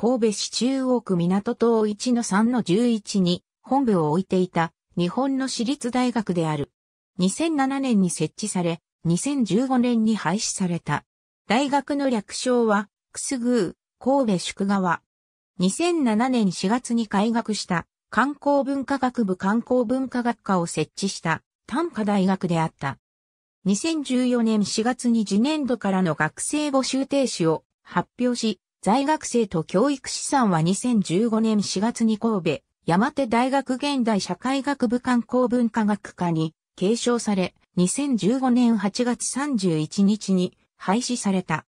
神戸市中央区港島1の3の11に本部を置いていた日本の私立大学である。2007年に設置され、2015年に廃止された。大学の略称は、くすぐー、神戸宿川。2007年4月に開学した観光文化学部観光文化学科を設置した短科大学であった。2014年4月に次年度からの学生募集停止を発表し、在学生と教育資産は2015年4月に神戸、山手大学現代社会学部観光文化学科に継承され、2015年8月31日に廃止された。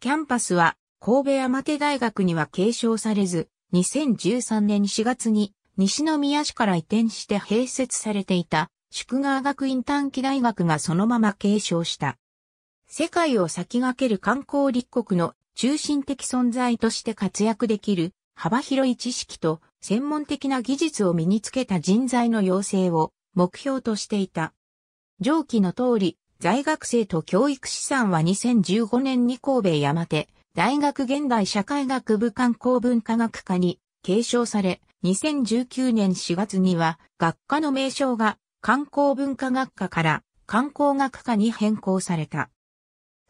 キャンパスは神戸山手大学には継承されず、2013年4月に西宮市から移転して併設されていた宿川学院短期大学がそのまま継承した。世界を先駆ける観光立国の中心的存在として活躍できる幅広い知識と専門的な技術を身につけた人材の養成を目標としていた。上記の通り、在学生と教育資産は2015年に神戸山手大学現代社会学部観光文化学科に継承され、2019年4月には学科の名称が観光文化学科から観光学科に変更された。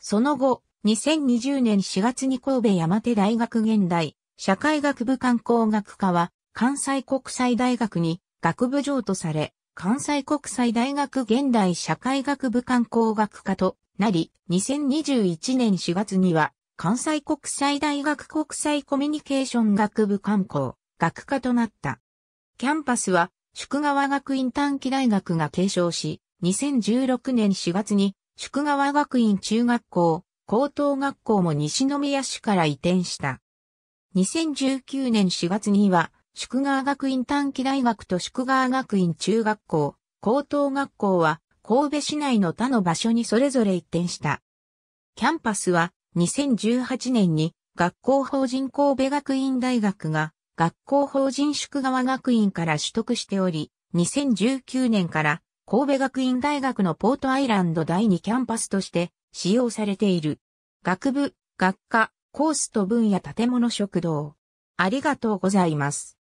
その後、2020年4月に神戸山手大学現代社会学部観光学科は関西国際大学に学部譲渡され、関西国際大学現代社会学部観光学科となり、2021年4月には関西国際大学国際コミュニケーション学部観光学科となった。キャンパスは宿川学院短期大学が継承し、2016年4月に宿川学院中学校高等学校も西宮市から移転した。2019年4月には、宿川学院短期大学と宿川学院中学校、高等学校は神戸市内の他の場所にそれぞれ移転した。キャンパスは2018年に学校法人神戸学院大学が学校法人宿川学院から取得しており、2019年から神戸学院大学のポートアイランド第2キャンパスとして使用されている。学部、学科、コースと分野建物食堂。ありがとうございます。